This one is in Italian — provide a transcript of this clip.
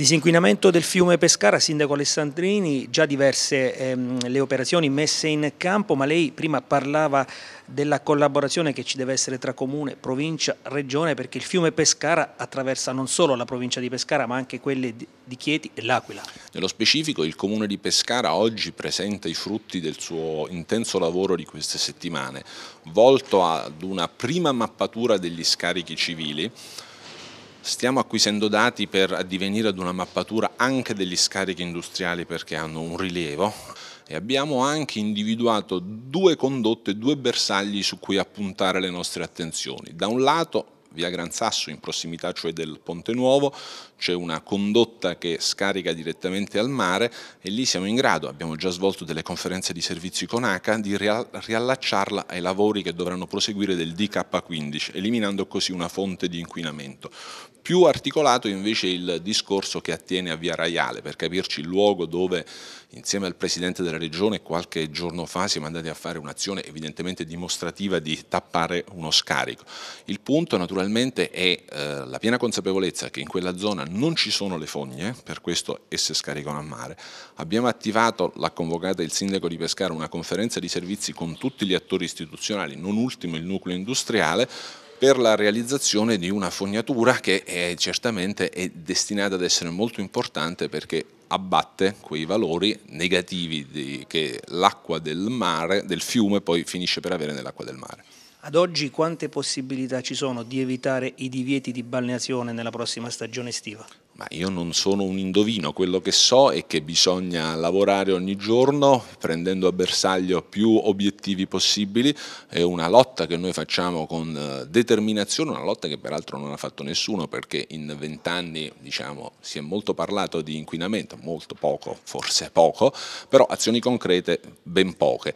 Disinquinamento del fiume Pescara, Sindaco Alessandrini, già diverse ehm, le operazioni messe in campo, ma lei prima parlava della collaborazione che ci deve essere tra comune, provincia, regione, perché il fiume Pescara attraversa non solo la provincia di Pescara, ma anche quelle di Chieti e l'Aquila. Nello specifico il comune di Pescara oggi presenta i frutti del suo intenso lavoro di queste settimane, volto ad una prima mappatura degli scarichi civili, Stiamo acquisendo dati per addivenire ad una mappatura anche degli scarichi industriali perché hanno un rilievo e abbiamo anche individuato due condotte, due bersagli su cui appuntare le nostre attenzioni. Da un lato via Gran Sasso, in prossimità cioè del Ponte Nuovo, c'è una condotta che scarica direttamente al mare e lì siamo in grado, abbiamo già svolto delle conferenze di servizi con ACA, di riallacciarla ai lavori che dovranno proseguire del DK15, eliminando così una fonte di inquinamento. Più articolato invece il discorso che attiene a Via Raiale, per capirci il luogo dove insieme al Presidente della Regione qualche giorno fa siamo andati a fare un'azione evidentemente dimostrativa di tappare uno scarico. Il punto naturalmente è eh, la piena consapevolezza che in quella zona non ci sono le fogne, per questo esse scaricano a mare. Abbiamo attivato, l'ha convocata il Sindaco di Pescara, una conferenza di servizi con tutti gli attori istituzionali, non ultimo il nucleo industriale, per la realizzazione di una fognatura che è, certamente è destinata ad essere molto importante perché abbatte quei valori negativi di, che l'acqua del mare, del fiume, poi finisce per avere nell'acqua del mare. Ad oggi quante possibilità ci sono di evitare i divieti di balneazione nella prossima stagione estiva? Ma io non sono un indovino, quello che so è che bisogna lavorare ogni giorno prendendo a bersaglio più obiettivi possibili, è una lotta che noi facciamo con eh, determinazione, una lotta che peraltro non ha fatto nessuno perché in vent'anni diciamo, si è molto parlato di inquinamento, molto poco, forse poco, però azioni concrete ben poche.